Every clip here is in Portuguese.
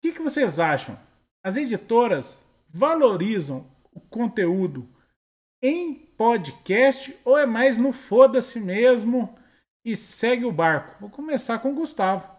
O que, que vocês acham? As editoras valorizam o conteúdo em podcast ou é mais no foda-se mesmo e segue o barco? Vou começar com o Gustavo.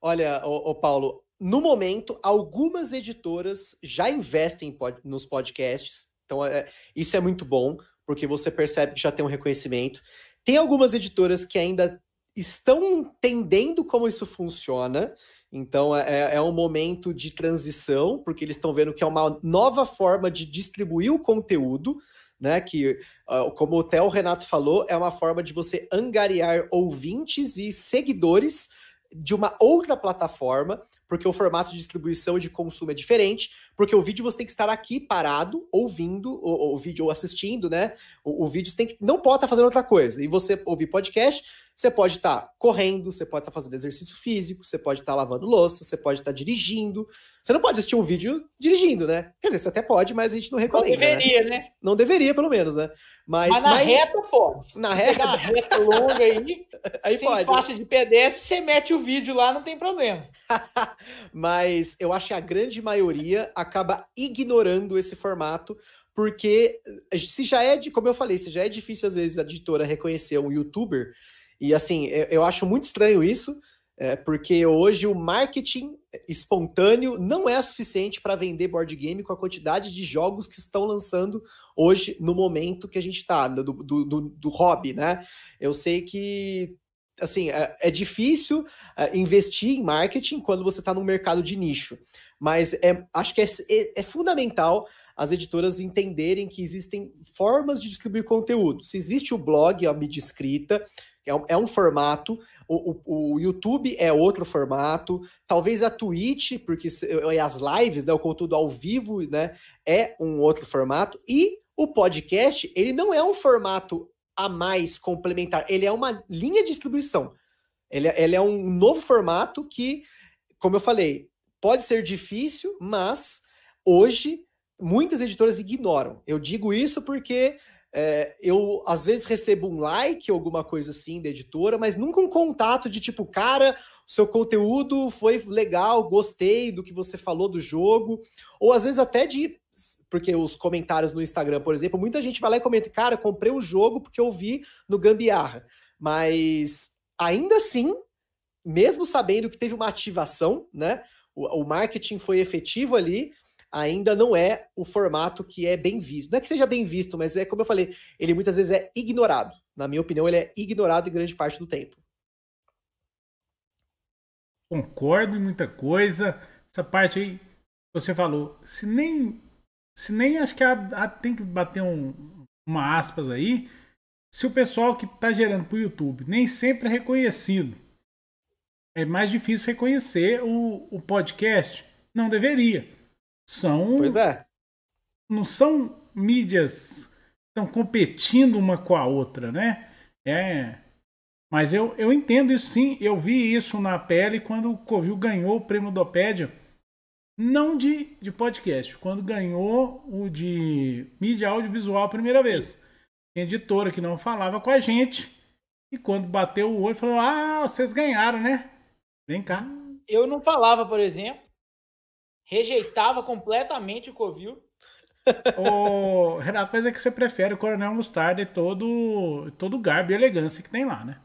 Olha, ô, ô Paulo, no momento, algumas editoras já investem pod nos podcasts, então é, isso é muito bom, porque você percebe que já tem um reconhecimento. Tem algumas editoras que ainda estão entendendo como isso funciona, então é, é, é um momento de transição, porque eles estão vendo que é uma nova forma de distribuir o conteúdo, né? Que, ah, como até o Renato falou, é uma forma de você angariar ouvintes e seguidores de uma outra plataforma, porque o formato de distribuição e de consumo é diferente, porque o vídeo você tem que estar aqui parado, ouvindo o, o vídeo ou assistindo, né? O, o, vídeo tem que. Não pode estar fazendo outra coisa. E você ouvir podcast você pode estar tá correndo, você pode estar tá fazendo exercício físico, você pode estar tá lavando louça, você pode estar tá dirigindo. Você não pode assistir um vídeo dirigindo, né? Quer dizer, você até pode, mas a gente não recomenda. Não né? deveria, né? né? Não deveria, pelo menos, né? Mas, mas na mas... reta pode. Na reta. Pegar uma reta longa aí, aí sem pode. Né? faixa de PDS, você mete o vídeo lá, não tem problema. mas eu acho que a grande maioria acaba ignorando esse formato, porque se já é de, como eu falei, se já é difícil às vezes a editora reconhecer um youtuber, e assim, eu, eu acho muito estranho isso, é, porque hoje o marketing espontâneo não é suficiente para vender board game com a quantidade de jogos que estão lançando hoje no momento que a gente está, do, do, do, do hobby, né? Eu sei que assim, é, é difícil é, investir em marketing quando você está no mercado de nicho. Mas é, acho que é, é, é, fundamental as editoras entenderem que existem formas de distribuir conteúdo. Se existe o blog, a mídia escrita, é um, é um formato, o, o, o, YouTube é outro formato, talvez a Twitch, porque as lives, né, o conteúdo ao vivo, né, é um outro formato, e o podcast, ele não é um formato a mais complementar, ele é uma linha de distribuição. Ele, é, ele é um novo formato que, como eu falei, pode ser difícil, mas hoje muitas editoras ignoram. Eu digo isso porque é, eu às vezes recebo um like, alguma coisa assim da editora, mas nunca um contato de tipo, cara, seu conteúdo foi legal, gostei do que você falou do jogo, ou às vezes até de porque os comentários no Instagram, por exemplo, muita gente vai lá e comenta, cara, comprei o um jogo porque eu vi no Gambiarra, mas ainda assim, mesmo sabendo que teve uma ativação, né? o, o marketing foi efetivo ali ainda não é o formato que é bem visto. Não é que seja bem visto, mas é como eu falei, ele muitas vezes é ignorado. Na minha opinião, ele é ignorado em grande parte do tempo. Concordo em muita coisa. Essa parte aí, você falou, se nem, se nem acho que a, a, tem que bater um, uma aspas aí, se o pessoal que está gerando para o YouTube nem sempre é reconhecido, é mais difícil reconhecer o, o podcast. Não deveria. São. Pois é. Não são mídias estão competindo uma com a outra, né? É. Mas eu, eu entendo isso sim. Eu vi isso na pele quando o Covil ganhou o prêmio do Opédia. Não de, de podcast, quando ganhou o de mídia audiovisual a primeira vez. Tem editora que não falava com a gente. E quando bateu o olho, falou: Ah, vocês ganharam, né? Vem cá. Eu não falava, por exemplo rejeitava completamente o Covil. Ô, Renato, mas é que você prefere o Coronel Mustard e todo, todo o garbo e elegância que tem lá, né?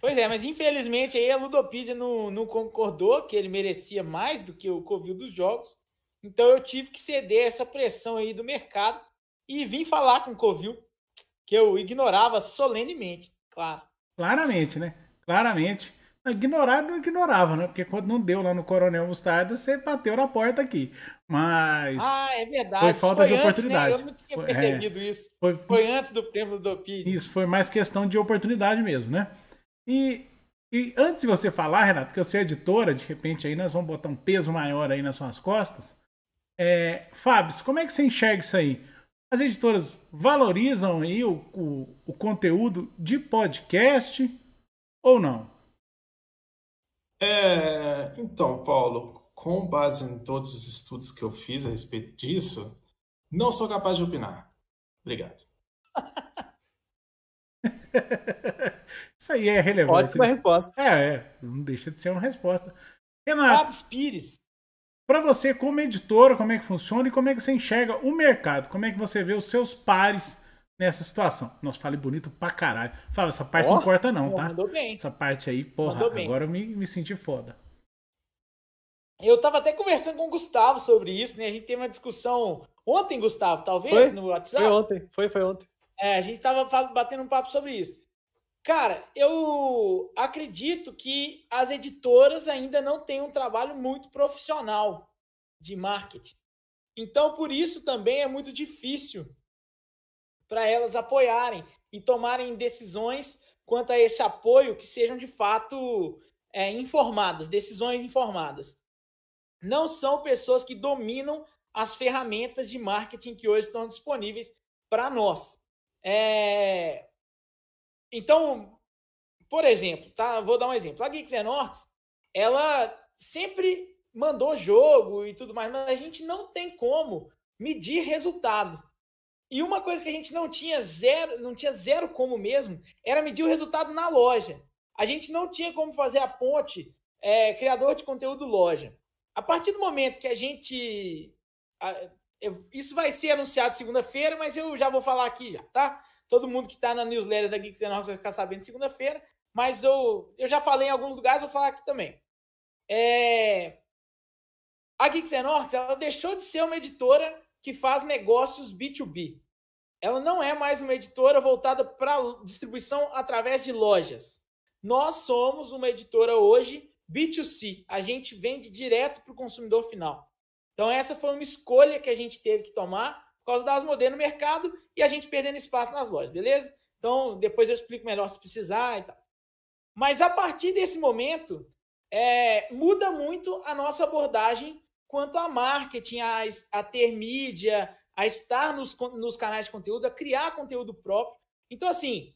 Pois é, mas infelizmente aí a Ludopedia não, não concordou que ele merecia mais do que o Covil dos jogos. Então eu tive que ceder essa pressão aí do mercado e vim falar com o Covil, que eu ignorava solenemente, claro. Claramente, né? Claramente. Ignorar não ignorava, né? Porque quando não deu lá no Coronel Mostarda, você bateu na porta aqui. Mas. Ah, é verdade. Foi falta foi de antes, né? oportunidade. Né? Eu não tinha é. percebido é, isso. Foi, foi, antes do prêmio do PID. Isso, foi mais questão de oportunidade mesmo, né? E, e antes de você falar, Renato, porque eu sou editora, de repente aí nós vamos botar um peso maior aí nas suas costas. É, Fábio, como é que você enxerga isso aí? As editoras valorizam aí o, o, o conteúdo de podcast ou não? É, então, Paulo, com base em todos os estudos que eu fiz a respeito disso, não sou capaz de opinar. Obrigado. Isso aí é relevante. Ótima né? resposta. É, é, não deixa de ser uma resposta. Renato. Fábio Pires. Para você, como editora, como é que funciona e como é que você enxerga o mercado? Como é que você vê os seus pares nessa situação. Nossa, falei bonito pra caralho. Fala, essa parte oh, não corta, não, tá? Mandou bem. Essa parte aí, porra, agora eu me, me senti foda. Eu tava até conversando com o Gustavo sobre isso, né? A gente teve uma discussão ontem, Gustavo, talvez, foi? no WhatsApp. Foi ontem, foi, foi ontem. É, a gente tava batendo um papo sobre isso. Cara, eu acredito que as editoras ainda não têm um trabalho muito profissional de marketing. Então, por isso também é muito difícil para elas apoiarem e tomarem decisões quanto a esse apoio que sejam de fato é, informadas, decisões informadas. Não são pessoas que dominam as ferramentas de marketing que hoje estão disponíveis para nós. É... Então, por exemplo, tá? Vou dar um exemplo. A Geeks ela sempre mandou jogo e tudo mais, mas a gente não tem como medir resultado. E uma coisa que a gente não tinha zero, não tinha zero como mesmo, era medir o resultado na loja. A gente não tinha como fazer a ponte é, criador de conteúdo loja. A partir do momento que a gente. A, eu, isso vai ser anunciado segunda-feira, mas eu já vou falar aqui já, tá? Todo mundo que está na newsletter da Geeks and Rocks vai ficar sabendo segunda-feira, mas eu, eu já falei em alguns lugares, vou falar aqui também. É, a Geeks and Rocks, ela deixou de ser uma editora que faz negócios B2B. Ela não é mais uma editora voltada para distribuição através de lojas. Nós somos uma editora hoje B2C. A gente vende direto para o consumidor final. Então, essa foi uma escolha que a gente teve que tomar por causa das modernas no mercado e a gente perdendo espaço nas lojas, beleza? Então, depois eu explico melhor se precisar e tal. Mas a partir desse momento, é, muda muito a nossa abordagem quanto a marketing, a, a ter mídia, a estar nos, nos canais de conteúdo, a criar conteúdo próprio. Então, assim,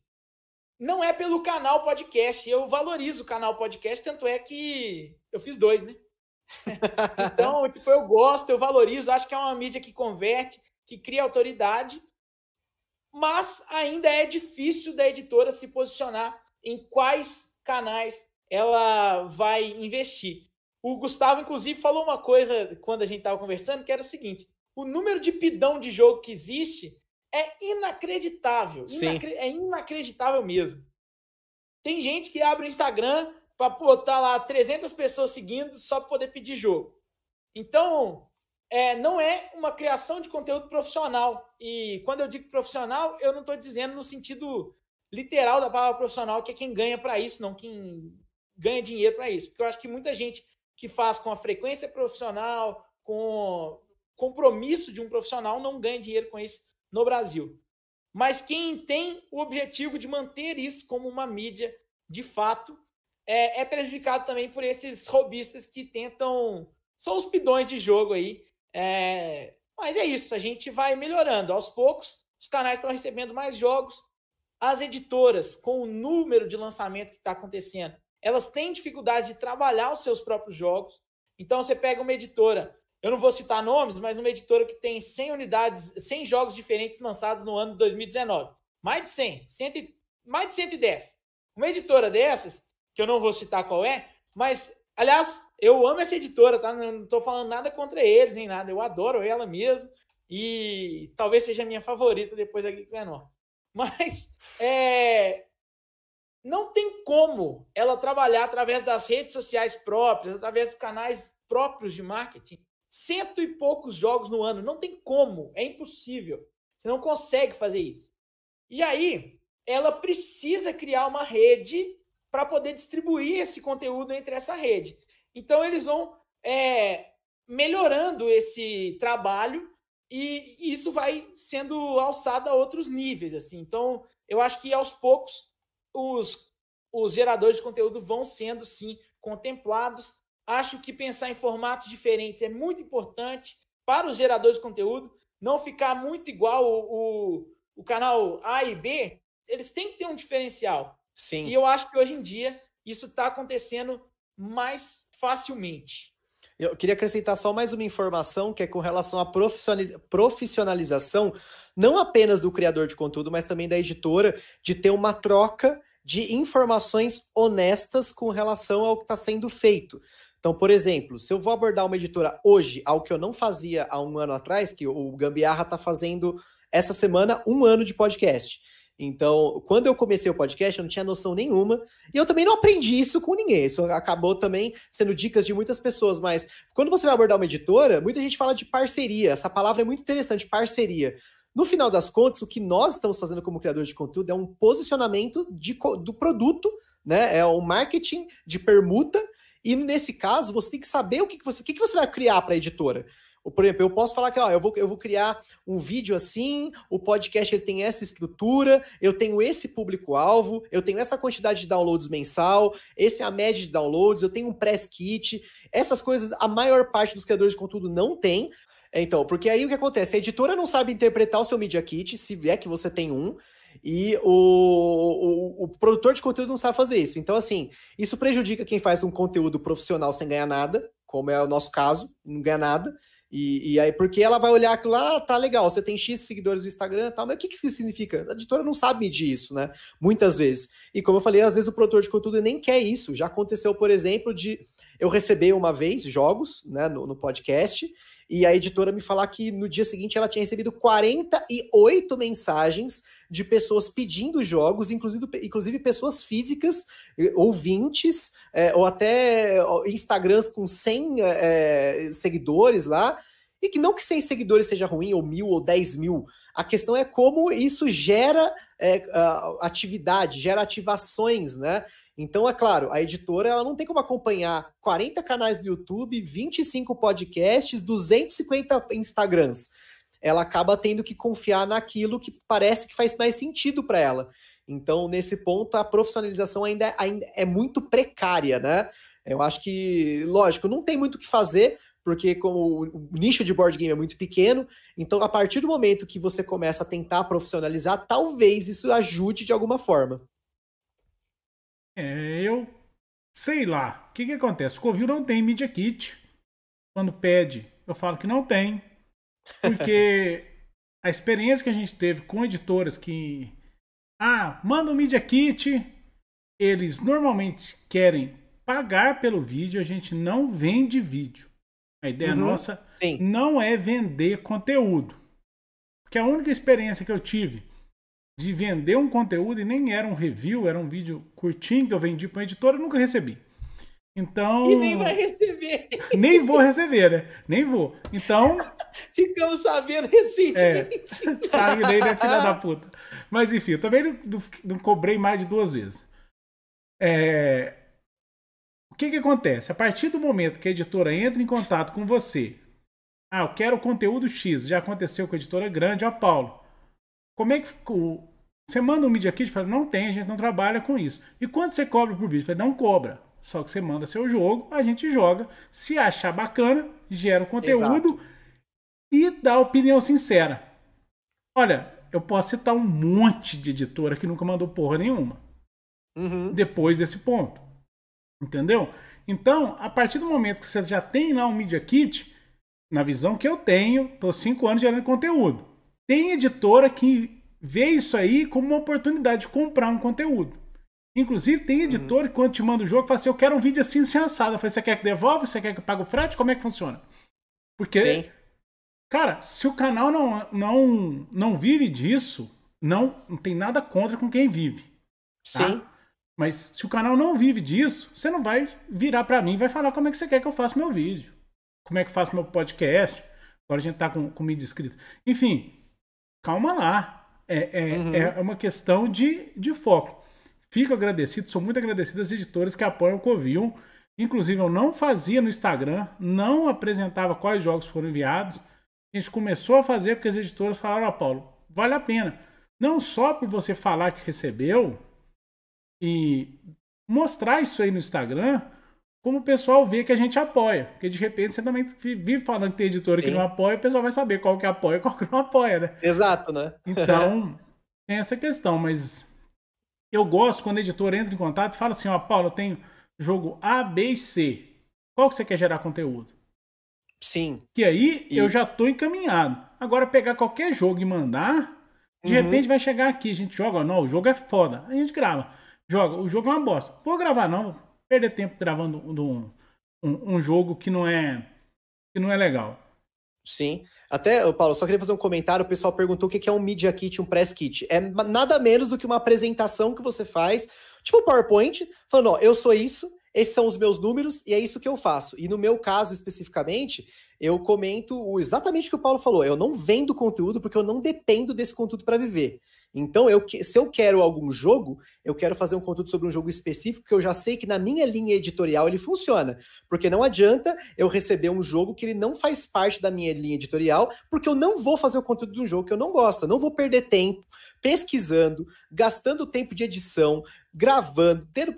não é pelo canal podcast. Eu valorizo o canal podcast, tanto é que eu fiz dois, né? então, tipo, eu gosto, eu valorizo, acho que é uma mídia que converte, que cria autoridade, mas ainda é difícil da editora se posicionar em quais canais ela vai investir. O Gustavo, inclusive, falou uma coisa quando a gente estava conversando, que era o seguinte: o número de pidão de jogo que existe é inacreditável. Inacre é inacreditável mesmo. Tem gente que abre o Instagram para botar tá lá 300 pessoas seguindo só para poder pedir jogo. Então, é, não é uma criação de conteúdo profissional. E quando eu digo profissional, eu não estou dizendo no sentido literal da palavra profissional, que é quem ganha para isso, não quem ganha dinheiro para isso. Porque eu acho que muita gente que faz com a frequência profissional, com compromisso de um profissional, não ganha dinheiro com isso no Brasil. Mas quem tem o objetivo de manter isso como uma mídia de fato é, é prejudicado também por esses robistas que tentam. São os pidões de jogo aí. É, mas é isso, a gente vai melhorando. Aos poucos, os canais estão recebendo mais jogos. As editoras, com o número de lançamento que está acontecendo, elas têm dificuldade de trabalhar os seus próprios jogos. Então você pega uma editora, eu não vou citar nomes, mas uma editora que tem 100 unidades, 100 jogos diferentes lançados no ano de 2019. Mais de 100, 100 mais de 110. Uma editora dessas, que eu não vou citar qual é, mas, aliás, eu amo essa editora, tá? Não estou falando nada contra eles, nem nada. Eu adoro ela mesmo. E talvez seja a minha favorita depois da Geeks Mas é, não tem como ela trabalhar através das redes sociais próprias, através dos canais próprios de marketing, cento e poucos jogos no ano. Não tem como, é impossível. Você não consegue fazer isso. E aí, ela precisa criar uma rede para poder distribuir esse conteúdo entre essa rede. Então, eles vão é, melhorando esse trabalho e isso vai sendo alçado a outros níveis. assim. Então, eu acho que aos poucos os, os geradores de conteúdo vão sendo, sim, contemplados. Acho que pensar em formatos diferentes é muito importante para os geradores de conteúdo, não ficar muito igual o, o, o canal A e B, eles têm que ter um diferencial. Sim. E eu acho que hoje em dia isso está acontecendo mais facilmente. Eu queria acrescentar só mais uma informação que é com relação à profissionalização, não apenas do criador de conteúdo, mas também da editora, de ter uma troca de informações honestas com relação ao que está sendo feito. Então, por exemplo, se eu vou abordar uma editora hoje, algo que eu não fazia há um ano atrás, que o Gambiarra está fazendo essa semana um ano de podcast. Então, quando eu comecei o podcast, eu não tinha noção nenhuma. E eu também não aprendi isso com ninguém. Isso acabou também sendo dicas de muitas pessoas. Mas quando você vai abordar uma editora, muita gente fala de parceria. Essa palavra é muito interessante, parceria. No final das contas, o que nós estamos fazendo como criador de conteúdo é um posicionamento de, do produto, né? É o um marketing de permuta. E nesse caso, você tem que saber o que, que você, o que, que você vai criar para a editora. Por exemplo, eu posso falar que ó, eu, vou, eu vou criar um vídeo assim, o podcast ele tem essa estrutura, eu tenho esse público-alvo, eu tenho essa quantidade de downloads mensal, essa é a média de downloads, eu tenho um press kit. Essas coisas a maior parte dos criadores de conteúdo não tem. Então, porque aí o que acontece? A editora não sabe interpretar o seu Media Kit, se é que você tem um, e o, o, o, produtor de conteúdo não sabe fazer isso. Então, assim, isso prejudica quem faz um conteúdo profissional sem ganhar nada, como é o nosso caso, não ganha nada, e, e, aí, porque ela vai olhar aquilo lá, ah, tá legal, você tem X seguidores no Instagram tal, mas o que, que isso significa? A editora não sabe medir isso, né? Muitas vezes. E como eu falei, às vezes o produtor de conteúdo nem quer isso. Já aconteceu, por exemplo, de eu receber uma vez jogos né, no, no podcast, e a editora me falar que no dia seguinte ela tinha recebido 48 mensagens de pessoas pedindo jogos, inclusive, inclusive pessoas físicas, eh, ouvintes, é, ou até Instagrams com 100 é, eh, seguidores lá, e que não que 100 seguidores seja ruim, ou mil, ou 10 mil, a questão é como isso gera é, atividade, gera ativações, né? Então, é claro, a editora ela não tem como acompanhar 40 canais do YouTube, 25 podcasts, 250 Instagrams. Ela acaba tendo que confiar naquilo que parece que faz mais sentido para ela. Então, nesse ponto, a profissionalização ainda, é, ainda é muito precária, né? Eu acho que, lógico, não tem muito o que fazer, porque como o nicho de board game é muito pequeno, então a partir do momento que você começa a tentar profissionalizar, talvez isso ajude de alguma forma. É, eu sei lá. O que, que acontece? O Covil não tem Media Kit. Quando pede, eu falo que não tem. Porque a experiência que a gente teve com editoras que. Ah, manda um Media Kit. Eles normalmente querem pagar pelo vídeo, a gente não vende vídeo. A ideia uhum, nossa sim. não é vender conteúdo. Porque a única experiência que eu tive de vender um conteúdo e nem era um review, era um vídeo curtinho que eu vendi para uma editora e nunca recebi. Então. E nem vai receber. Nem vou receber, né? Nem vou. Então. Ficamos sabendo recentemente. É, sabe né, filha da puta. Mas enfim, eu também não, não cobrei mais de duas vezes. É... O que, que acontece? A partir do momento que a editora entra em contato com você, ah, eu quero conteúdo X, já aconteceu com a editora grande, ó, Paulo. Como é que ficou? você manda um Media Kit e fala, não tem, a gente não trabalha com isso. E quando você cobra por vídeo? Fala, não cobra. Só que você manda seu jogo, a gente joga. Se achar bacana, gera o conteúdo Exato. e dá opinião sincera. Olha, eu posso citar um monte de editora que nunca mandou porra nenhuma. Uhum. Depois desse ponto. Entendeu? Então, a partir do momento que você já tem lá um Media Kit, na visão que eu tenho, tô cinco anos gerando conteúdo. Tem editora que vê isso aí como uma oportunidade de comprar um conteúdo. Inclusive, tem editor uhum. que quando te manda o jogo, fala assim: Eu quero um vídeo assim, sensado. Eu falei: Você quer que devolva? Você quer que eu pague o frete? Como é que funciona? Porque, Sim. cara, se o canal não, não, não vive disso, não, não tem nada contra com quem vive. Tá? Sim. Mas se o canal não vive disso, você não vai virar para mim e vai falar como é que você quer que eu faça meu vídeo, como é que eu faço meu podcast. Agora a gente tá com, com mídia escrita. Enfim, calma lá. É, é, uhum. é uma questão de, de foco. Fico agradecido, sou muito agradecido às editoras que apoiam o Covium. Inclusive, eu não fazia no Instagram, não apresentava quais jogos foram enviados. A gente começou a fazer porque as editoras falaram: Ó, oh, Paulo, vale a pena. Não só por você falar que recebeu e mostrar isso aí no Instagram, como o pessoal vê que a gente apoia. Porque de repente você também vive falando que tem editora Sim. que não apoia, o pessoal vai saber qual que apoia e qual que não apoia, né? Exato, né? Então, tem essa questão, mas eu gosto quando o editor entra em contato e fala assim, ó, Paulo, eu tenho jogo A, B e C. Qual que você quer gerar conteúdo? Sim. Que aí e... eu já tô encaminhado. Agora pegar qualquer jogo e mandar, de uhum. repente vai chegar aqui, a gente joga, ó, não, o jogo é foda. A gente grava. Joga, o jogo é uma bosta. Vou gravar não, perder tempo gravando um, um, um jogo que não é que não é legal. Sim. Até, Paulo, só queria fazer um comentário. O pessoal perguntou o que é um Media Kit, um Press Kit. É nada menos do que uma apresentação que você faz, tipo um PowerPoint, falando: ó, eu sou isso, esses são os meus números e é isso que eu faço. E no meu caso especificamente, eu comento exatamente o que o Paulo falou. Eu não vendo conteúdo porque eu não dependo desse conteúdo para viver. Então, eu, se eu quero algum jogo, eu quero fazer um conteúdo sobre um jogo específico que eu já sei que na minha linha editorial ele funciona. Porque não adianta eu receber um jogo que ele não faz parte da minha linha editorial, porque eu não vou fazer o conteúdo de um jogo que eu não gosto. Eu não vou perder tempo pesquisando, gastando tempo de edição, gravando, tendo,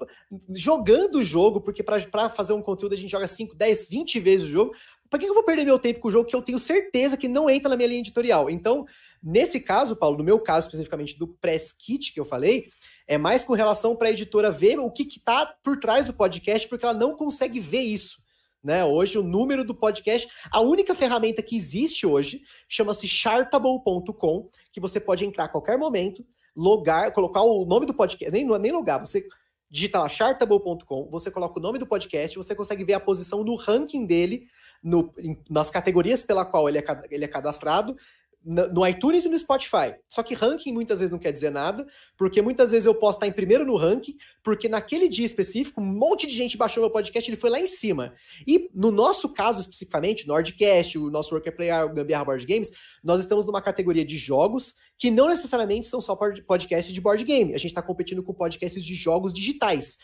jogando o jogo, porque para fazer um conteúdo a gente joga 5, 10, 20 vezes o jogo. Para que eu vou perder meu tempo com o jogo que eu tenho certeza que não entra na minha linha editorial? Então, Nesse caso, Paulo, no meu caso especificamente do press kit que eu falei, é mais com relação para a editora ver o que está por trás do podcast, porque ela não consegue ver isso. Né? Hoje, o número do podcast, a única ferramenta que existe hoje chama-se chartable.com, que você pode entrar a qualquer momento, logar, colocar o nome do podcast, nem, nem logar, você digita lá chartable.com, você coloca o nome do podcast, você consegue ver a posição do ranking dele no, nas categorias pela qual ele é, ele é cadastrado, no iTunes e no Spotify. Só que ranking muitas vezes não quer dizer nada, porque muitas vezes eu posso estar em primeiro no ranking, porque naquele dia específico um monte de gente baixou meu podcast, ele foi lá em cima. E no nosso caso especificamente, Nordcast, o nosso Worker Player, o Gambiarra Board Games, nós estamos numa categoria de jogos que não necessariamente são só podcasts de board game. A gente está competindo com podcasts de jogos digitais,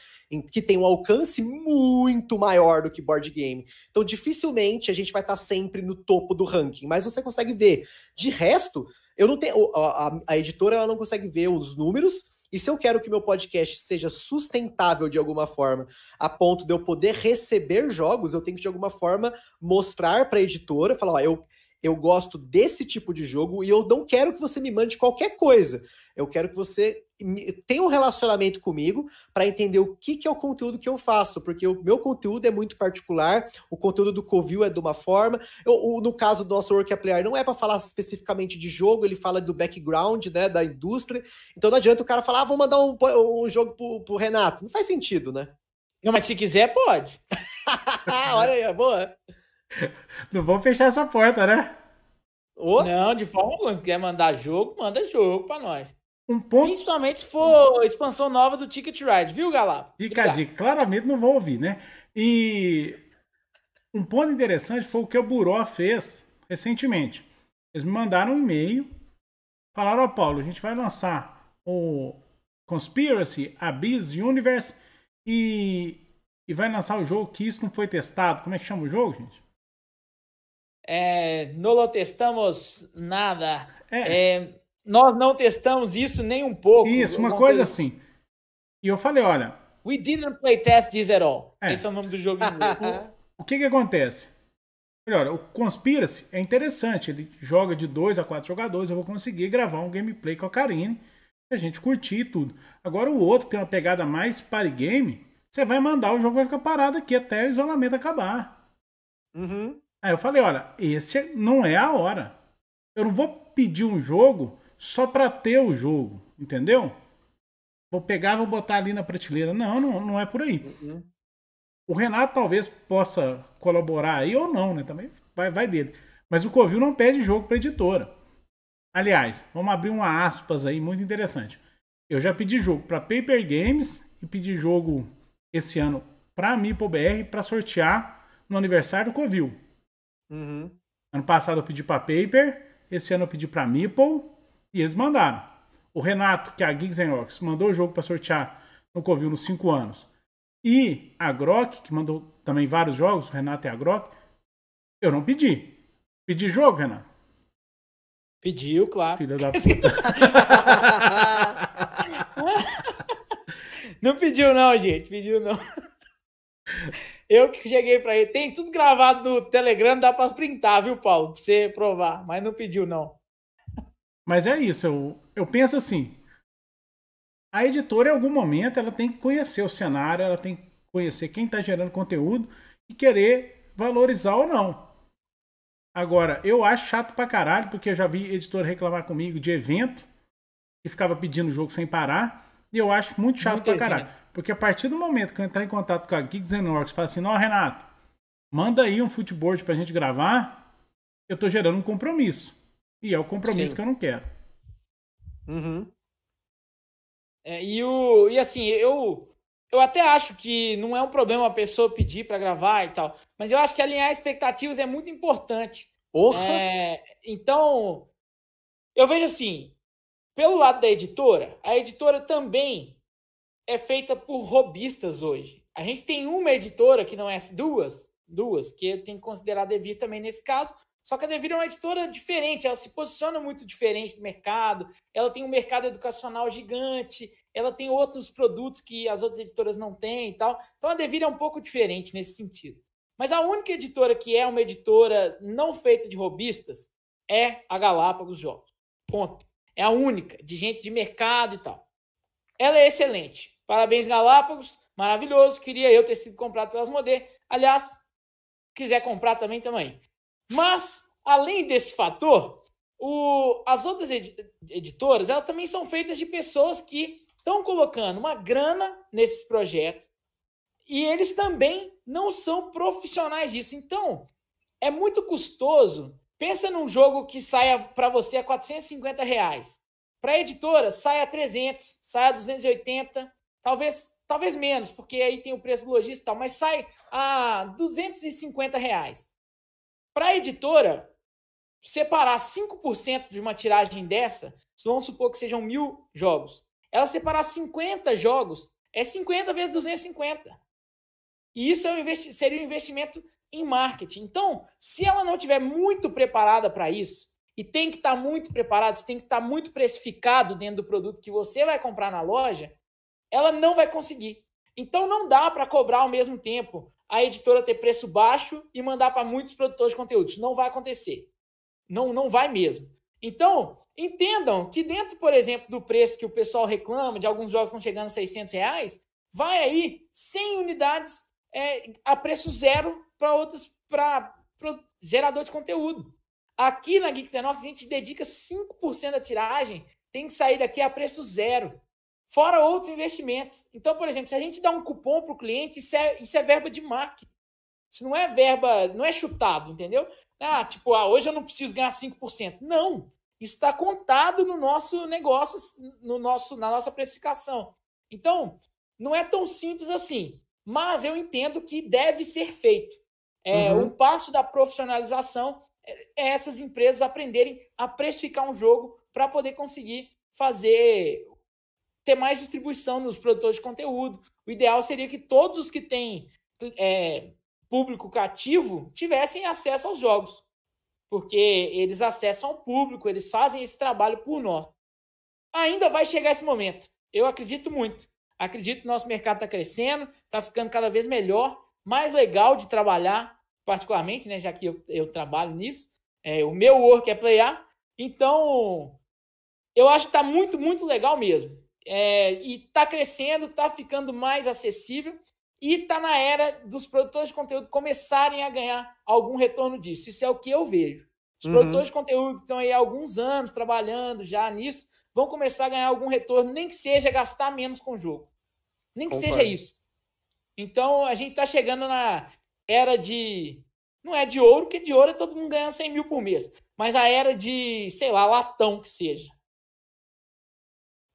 que tem um alcance muito maior do que board game. Então, dificilmente a gente vai estar tá sempre no topo do ranking, mas você consegue ver. De resto, eu não tenho. A, a, a editora ela não consegue ver os números. E se eu quero que meu podcast seja sustentável de alguma forma, a ponto de eu poder receber jogos, eu tenho que de alguma forma mostrar para a editora, falar, ó, eu, eu gosto desse tipo de jogo e eu não quero que você me mande qualquer coisa. Eu quero que você tenha um relacionamento comigo para entender o que, que é o conteúdo que eu faço, porque o meu conteúdo é muito particular, o conteúdo do Covil é de uma forma. Eu, no caso do nosso Work Player, não é para falar especificamente de jogo, ele fala do background, né, da indústria. Então não adianta o cara falar, ah, vou mandar um, um jogo para o Renato. Não faz sentido, né? Não, mas se quiser, pode. Olha aí, boa. Não vou fechar essa porta, né? Não, de forma alguma. Se quer mandar jogo, manda jogo pra nós. Um ponto... Principalmente se for expansão nova do Ticket Ride, viu, Galá? Fica a dica. Claramente não vou ouvir, né? E um ponto interessante foi o que o Buró fez recentemente. Eles me mandaram um e-mail, falaram, ó, oh, Paulo, a gente vai lançar o Conspiracy, Abyss Universe e, e vai lançar o jogo que isso não foi testado. Como é que chama o jogo, gente? é, eh, não testamos nada. É. É, nós não testamos isso nem um pouco. Isso, uma coisa assim. E eu falei, olha... We didn't play test this at all. É. Esse é o nome do jogo. o, que que acontece? Olha, o Conspiracy é interessante. Ele joga de dois a quatro jogadores. Eu vou conseguir gravar um gameplay com a Karine. A gente curtir tudo. Agora o outro que tem uma pegada mais party game. Você vai mandar, o jogo vai ficar parado aqui até o isolamento acabar. Uhum. Aí eu falei, olha, esse não é a hora. Eu não vou pedir um jogo só para ter o jogo, entendeu? Vou pegar, vou botar ali na prateleira. Não, não, não é por aí. Uhum. O Renato talvez possa colaborar aí ou não, né? Também vai, vai dele. Mas o Covil não pede jogo para editora. Aliás, vamos abrir uma aspas aí muito interessante. Eu já pedi jogo para Paper Games e pedi jogo esse ano para a MipoBR para sortear no aniversário do Covil. Uhum. Ano passado eu pedi para Paper, esse ano eu pedi para Meeple e eles mandaram. O Renato, que é a Gigs Rocks, mandou o jogo para sortear no Covil nos 5 anos. E a Grok, que mandou também vários jogos, o Renato e a Grok, eu não pedi. Pedi jogo, Renato? Pediu, claro. Filha da puta. não pediu não, gente. Pediu não. Eu que cheguei para ele, tem tudo gravado no Telegram, dá para printar, viu, Paulo? Pra você provar, mas não pediu, não. Mas é isso, eu, eu penso assim. A editora, em algum momento, ela tem que conhecer o cenário, ela tem que conhecer quem está gerando conteúdo e querer valorizar ou não. Agora, eu acho chato pra caralho, porque eu já vi editor reclamar comigo de evento que ficava pedindo jogo sem parar. E eu acho muito chato muito pra caralho. Né? Porque a partir do momento que eu entrar em contato com a Geeks and Orcs e falar assim, ó, Renato, manda aí um footboard pra gente gravar, eu tô gerando um compromisso. E é o compromisso Sim. que eu não quero. Uhum. É, e, o, e assim, eu eu até acho que não é um problema a pessoa pedir para gravar e tal, mas eu acho que alinhar expectativas é muito importante. Porra! É, então, eu vejo assim, pelo lado da editora, a editora também é feita por robistas hoje. A gente tem uma editora que não é duas, duas, que tem que considerar a Devir também nesse caso. Só que a Devir é uma editora diferente, ela se posiciona muito diferente do mercado, ela tem um mercado educacional gigante, ela tem outros produtos que as outras editoras não têm e tal. Então a Devir é um pouco diferente nesse sentido. Mas a única editora que é uma editora não feita de robistas é a Galápagos Jogos. Ponto. É a única, de gente de mercado e tal. Ela é excelente. Parabéns, Galápagos. Maravilhoso. Queria eu ter sido comprado pelas Modê. Aliás, quiser comprar também, também. Mas, além desse fator, o, as outras ed editoras, elas também são feitas de pessoas que estão colocando uma grana nesses projetos e eles também não são profissionais disso. Então, é muito custoso Pensa num jogo que saia para você a 450 reais. Para a editora, sai a 300, sai a 280, talvez, talvez menos, porque aí tem o preço do lojista e tal, mas sai a 250 reais. Para a editora, separar 5% de uma tiragem dessa, vamos supor que sejam mil jogos, ela separar 50 jogos é 50 vezes 250. E isso é um seria um investimento em marketing. Então, se ela não tiver muito preparada para isso, e tem que estar tá muito preparado, tem que estar tá muito precificado dentro do produto que você vai comprar na loja, ela não vai conseguir. Então não dá para cobrar ao mesmo tempo a editora ter preço baixo e mandar para muitos produtores de conteúdos. Não vai acontecer. Não, não vai mesmo. Então, entendam que dentro, por exemplo, do preço que o pessoal reclama, de alguns jogos estão chegando a 600 reais, vai aí 100 unidades é, a preço zero para outros para gerador de conteúdo. Aqui na Geeks Enox, a gente dedica 5% da tiragem, tem que sair daqui a preço zero. Fora outros investimentos. Então, por exemplo, se a gente dá um cupom para o cliente, isso é, isso é verba de marketing. Isso não é verba, não é chutado, entendeu? Ah, tipo, ah, hoje eu não preciso ganhar 5%. Não! Isso está contado no nosso negócio, no nosso, na nossa precificação. Então, não é tão simples assim. Mas eu entendo que deve ser feito. É, uhum. Um passo da profissionalização é, é essas empresas aprenderem a precificar um jogo para poder conseguir fazer ter mais distribuição nos produtores de conteúdo. O ideal seria que todos os que têm é, público cativo tivessem acesso aos jogos, porque eles acessam o público, eles fazem esse trabalho por nós. Ainda vai chegar esse momento, eu acredito muito. Acredito que nosso mercado está crescendo, está ficando cada vez melhor, mais legal de trabalhar, particularmente, né? Já que eu, eu trabalho nisso. É, o meu work é playar. Então, eu acho que está muito, muito legal mesmo. É, e está crescendo, está ficando mais acessível e está na era dos produtores de conteúdo começarem a ganhar algum retorno disso. Isso é o que eu vejo. Os uhum. produtores de conteúdo que estão aí há alguns anos trabalhando já nisso vão começar a ganhar algum retorno, nem que seja gastar menos com o jogo. Nem que Concordo. seja isso. Então, a gente está chegando na era de. Não é de ouro, porque de ouro é todo mundo ganhando 100 mil por mês. Mas a era de, sei lá, latão que seja.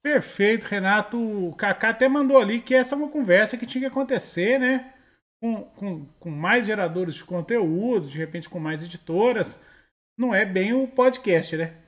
Perfeito, Renato. O Kaká até mandou ali que essa é uma conversa que tinha que acontecer, né? Com, com, com mais geradores de conteúdo, de repente com mais editoras. Não é bem o podcast, né?